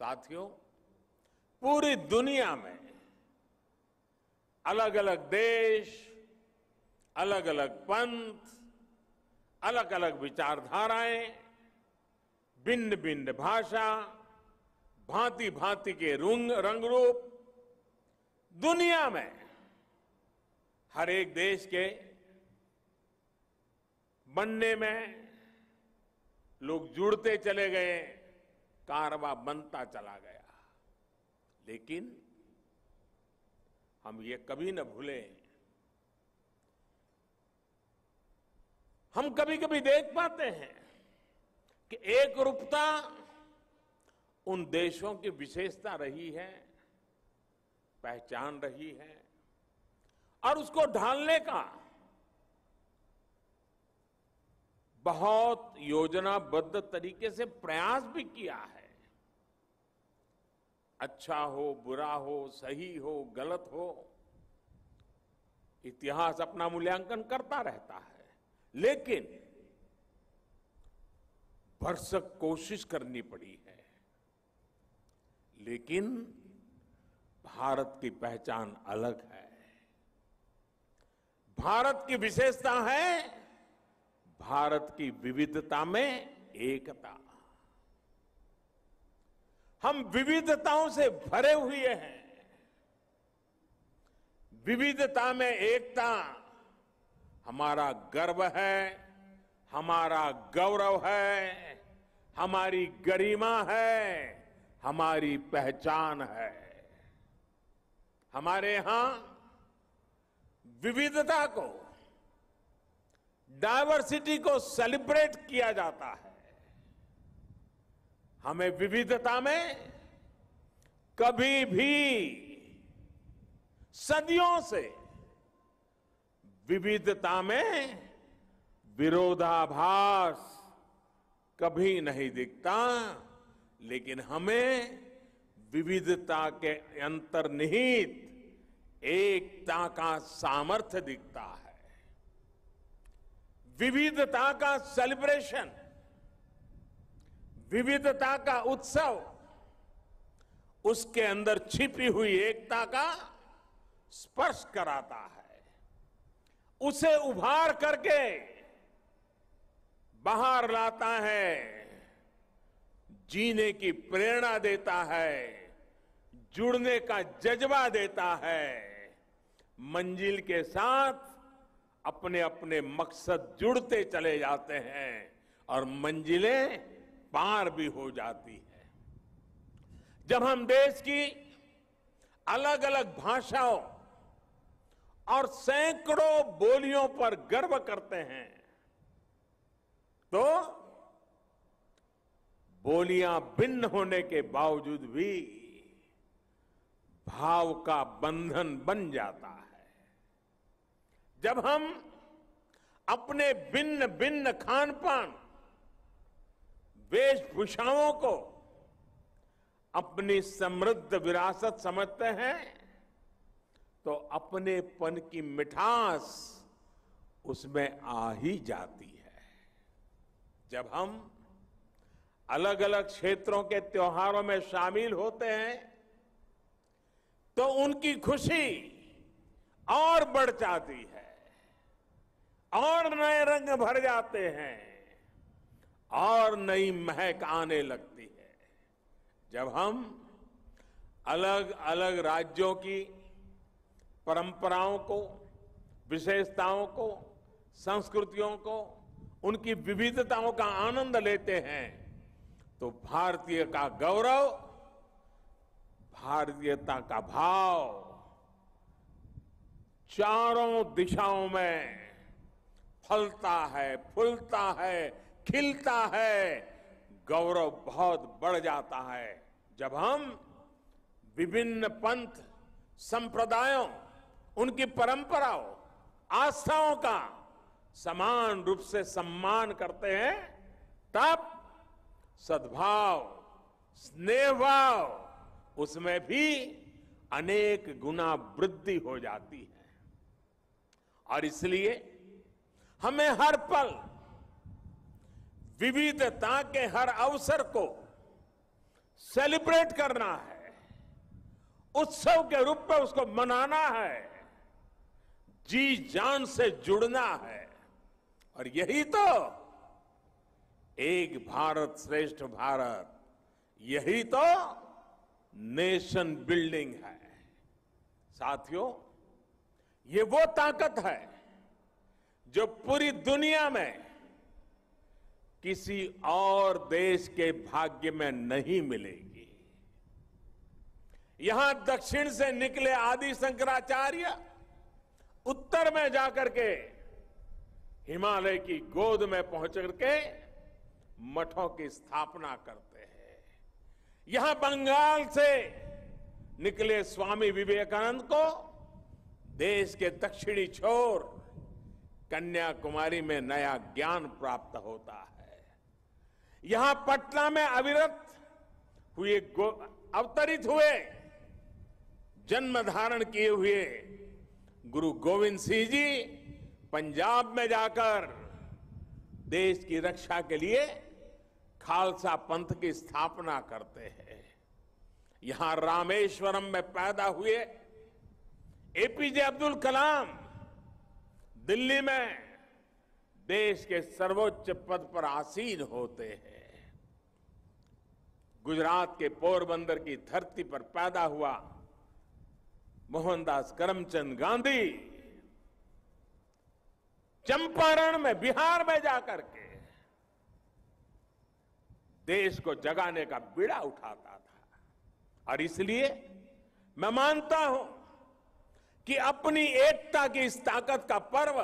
साथियों पूरी दुनिया में अलग अलग देश अलग अलग पंथ अलग अलग विचारधाराएं भिन्न भिन्न भाषा भांति भांति के रंग रंग रूप दुनिया में हर एक देश के बनने में लोग जुड़ते चले गए कारवा बनता चला गया लेकिन हम ये कभी न भूले हम कभी कभी देख पाते हैं कि एक रूपता उन देशों की विशेषता रही है पहचान रही है और उसको ढालने का बहुत योजनाबद्ध तरीके से प्रयास भी किया है अच्छा हो बुरा हो सही हो गलत हो इतिहास अपना मूल्यांकन करता रहता है लेकिन भरसक कोशिश करनी पड़ी है लेकिन भारत की पहचान अलग है भारत की विशेषता है भारत की विविधता में एकता हम विविधताओं से भरे हुए हैं विविधता में एकता हमारा गर्व है हमारा गौरव है हमारी गरिमा है हमारी पहचान है हमारे यहां विविधता को डायवर्सिटी को सेलिब्रेट किया जाता है हमें विविधता में कभी भी सदियों से विविधता में विरोधाभास कभी नहीं दिखता लेकिन हमें विविधता के अंतर्निहित एकता का सामर्थ्य दिखता है विविधता का सेलिब्रेशन विविधता का उत्सव उसके अंदर छिपी हुई एकता का स्पर्श कराता है उसे उभार करके बाहर लाता है जीने की प्रेरणा देता है जुड़ने का जज्बा देता है मंजिल के साथ अपने अपने मकसद जुड़ते चले जाते हैं और मंजिलें पार भी हो जाती है जब हम देश की अलग अलग भाषाओं और सैकड़ों बोलियों पर गर्व करते हैं तो बोलियां भिन्न होने के बावजूद भी भाव का बंधन बन जाता है जब हम अपने भिन्न भिन्न खान पान वेशभूषाओं को अपनी समृद्ध विरासत समझते हैं तो अपनेपन की मिठास उसमें आ ही जाती है जब हम अलग अलग क्षेत्रों के त्योहारों में शामिल होते हैं तो उनकी खुशी और बढ़ जाती है और नए रंग भर जाते हैं और नई महक आने लगती है जब हम अलग अलग राज्यों की परंपराओं को विशेषताओं को संस्कृतियों को उनकी विविधताओं का आनंद लेते हैं तो भारतीय का गौरव भारतीयता का भाव चारों दिशाओं में फलता है फूलता है खिलता है गौरव बहुत बढ़ जाता है जब हम विभिन्न पंथ संप्रदायों उनकी परंपराओं आस्थाओं का समान रूप से सम्मान करते हैं तब सद्भाव स्नेहभाव उसमें भी अनेक गुना वृद्धि हो जाती है और इसलिए हमें हर पल विविधता के हर अवसर को सेलिब्रेट करना है उत्सव के रूप में उसको मनाना है जी जान से जुड़ना है और यही तो एक भारत श्रेष्ठ भारत यही तो नेशन बिल्डिंग है साथियों ये वो ताकत है जो पूरी दुनिया में किसी और देश के भाग्य में नहीं मिलेगी यहां दक्षिण से निकले आदि शंकराचार्य उत्तर में जाकर के हिमालय की गोद में पहुंच करके मठों की स्थापना करते हैं यहां बंगाल से निकले स्वामी विवेकानंद को देश के दक्षिणी छोर कन्याकुमारी में नया ज्ञान प्राप्त होता है यहां पटना में अविरत हुए अवतरित हुए जन्म धारण किए हुए गुरु गोविंद सिंह जी पंजाब में जाकर देश की रक्षा के लिए खालसा पंथ की स्थापना करते हैं यहां रामेश्वरम में पैदा हुए एपीजे अब्दुल कलाम दिल्ली में देश के सर्वोच्च पद पर आसीन होते हैं गुजरात के पोरबंदर की धरती पर पैदा हुआ मोहनदास करमचंद गांधी चंपारण में बिहार में जाकर के देश को जगाने का बीड़ा उठाता था और इसलिए मैं मानता हूं कि अपनी एकता की इस ताकत का पर्व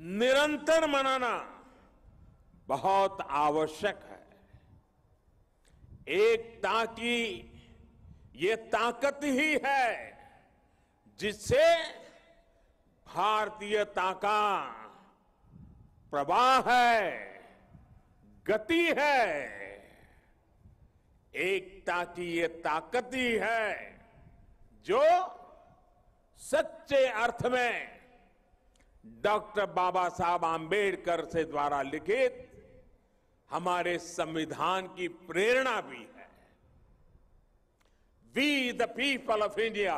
निरंतर मनाना बहुत आवश्यक है एकता की ये ताकत ही है जिससे भारतीयता का प्रवाह है गति है एकता की ये ताकत ही है जो सच्चे अर्थ में डॉक्टर बाबा साहब आंबेडकर से द्वारा लिखित हमारे संविधान की प्रेरणा भी है we the people of India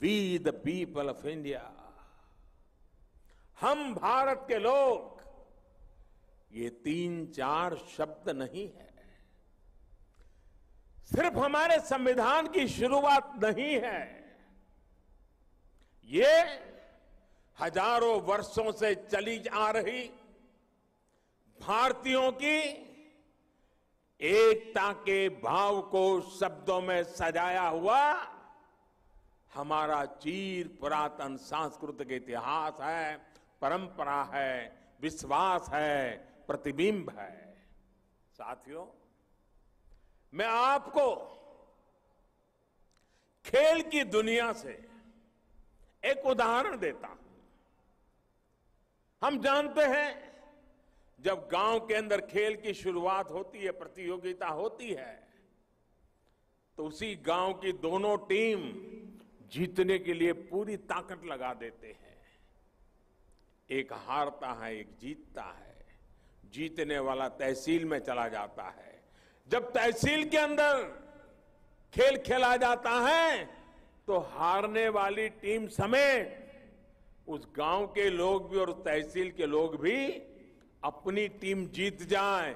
we the people of India हम भारत के लोग ये तीन चार शब्द नहीं है सिर्फ हमारे संविधान की शुरुआत नहीं है ये हजारों वर्षों से चली आ रही भारतीयों की एकता के भाव को शब्दों में सजाया हुआ हमारा चीर पुरातन सांस्कृतिक इतिहास है परंपरा है विश्वास है प्रतिबिंब है साथियों मैं आपको खेल की दुनिया से एक उदाहरण देता हूं हम जानते हैं जब गांव के अंदर खेल की शुरुआत होती है प्रतियोगिता होती है तो उसी गांव की दोनों टीम जीतने के लिए पूरी ताकत लगा देते हैं एक हारता है एक जीतता है जीतने वाला तहसील में चला जाता है जब तहसील के अंदर खेल खेला जाता है तो हारने वाली टीम समेत उस गांव के लोग भी और उस तहसील के लोग भी अपनी टीम जीत जाए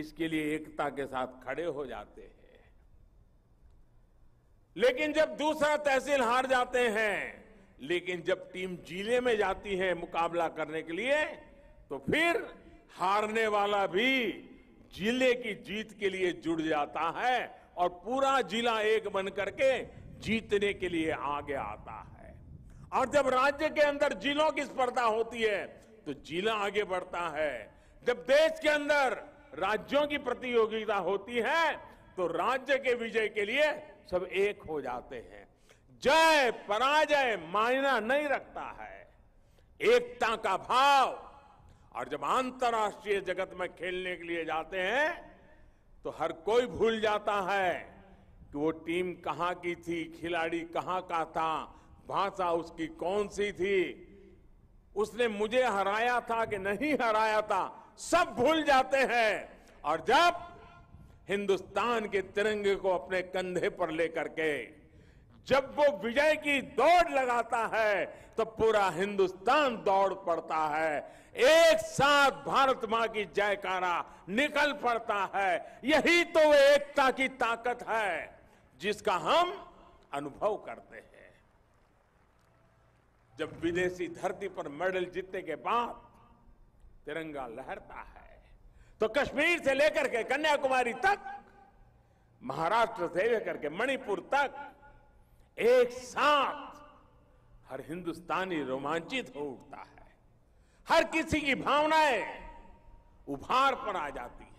इसके लिए एकता के साथ खड़े हो जाते हैं लेकिन जब दूसरा तहसील हार जाते हैं लेकिन जब टीम जिले में जाती है मुकाबला करने के लिए तो फिर हारने वाला भी जिले की जीत के लिए जुड़ जाता है और पूरा जिला एक बन करके जीतने के लिए आगे आता है और जब राज्य के अंदर जिलों की स्पर्धा होती है तो जिला आगे बढ़ता है जब देश के अंदर राज्यों की प्रतियोगिता होती है तो राज्य के विजय के लिए सब एक हो जाते हैं जय पराजय मायना नहीं रखता है एकता का भाव और जब अंतर्राष्ट्रीय जगत में खेलने के लिए जाते हैं तो हर कोई भूल जाता है कि वो टीम कहाँ की थी खिलाड़ी कहाँ का था भाषा उसकी कौन सी थी उसने मुझे हराया था कि नहीं हराया था सब भूल जाते हैं और जब हिंदुस्तान के तिरंगे को अपने कंधे पर लेकर के जब वो विजय की दौड़ लगाता है तो पूरा हिंदुस्तान दौड़ पड़ता है एक साथ भारत मां की जयकारा निकल पड़ता है यही तो एकता की ताकत है जिसका हम अनुभव करते हैं जब विदेशी धरती पर मेडल जीतने के बाद तिरंगा लहरता है तो कश्मीर से लेकर के कन्याकुमारी तक महाराष्ट्र से लेकर के मणिपुर तक एक साथ हर हिंदुस्तानी रोमांचित हो उठता है हर किसी की भावनाएं उभार पर आ जाती है